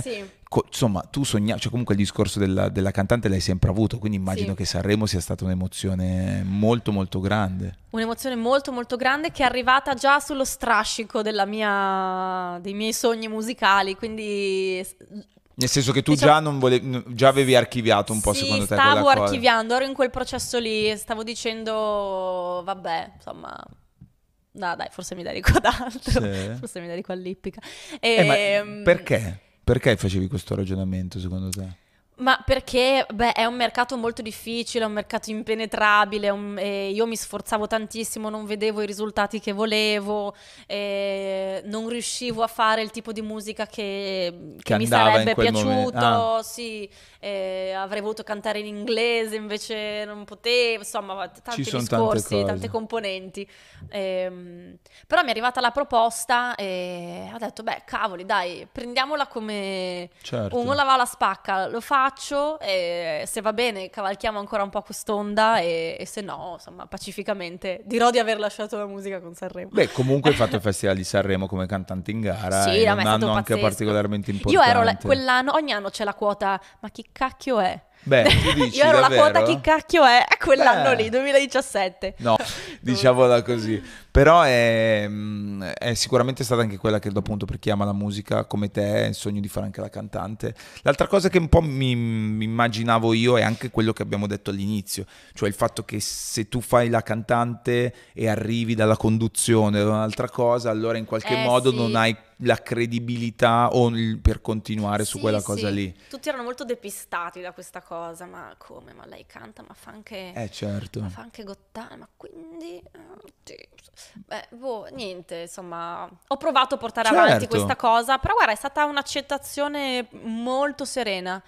Sì. Co- insomma, tu sognavi, cioè comunque il discorso della, della cantante l'hai sempre avuto, quindi immagino sì. che Sanremo sia stata un'emozione molto molto grande. Un'emozione molto molto grande che è arrivata già sullo strascico mia, dei miei sogni musicali, quindi nel senso che tu diciamo, già, non volevi, già avevi archiviato un po' sì, secondo te stavo archiviando, ero in quel processo lì, stavo dicendo vabbè, insomma... No, dai, forse mi dedico ad altro, sì. forse mi dedico all'ippica. E, eh, ma ehm, perché? Perché facevi questo ragionamento secondo te? Ma perché beh, è un mercato molto difficile, è un mercato impenetrabile, un, eh, io mi sforzavo tantissimo, non vedevo i risultati che volevo, eh, non riuscivo a fare il tipo di musica che, che, che mi sarebbe piaciuto, ah. sì, eh, avrei voluto cantare in inglese, invece non potevo, insomma, tanti Ci discorsi, tante, tante componenti. Ehm, però mi è arrivata la proposta e ho detto, beh, cavoli, dai, prendiamola come certo. uno la va alla spacca, lo faccio faccio e se va bene cavalchiamo ancora un po' quest'onda e, e se no, insomma, pacificamente dirò di aver lasciato la musica con Sanremo. Beh, comunque hai fatto il Festival di Sanremo come cantante in gara, sì, è un anno anche particolarmente importante. Io ero la, quell'anno, ogni anno c'è la quota, ma chi cacchio è? Beh, dici, io ero davvero? la quota chi cacchio è quell'anno Beh. lì, 2017. No, diciamola così. Però è, mm, è, sicuramente stata anche quella che appunto per chi ama la musica come te, il sogno di fare anche la cantante. L'altra cosa che un po' mi, mi immaginavo io è anche quello che abbiamo detto all'inizio, cioè il fatto che se tu fai la cantante e arrivi dalla conduzione ad un'altra cosa, allora in qualche eh, modo sì. non hai la credibilità o il, per continuare sì, su quella cosa lì. Tutti erano molto depistati da questa cosa, ma come? Ma lei canta, ma fa anche... Eh certo. Ma fa anche gottare, ma quindi... Eh, Beh, boh, niente, insomma, ho provato a portare certo. avanti questa cosa, però guarda, è stata un'accettazione molto serena.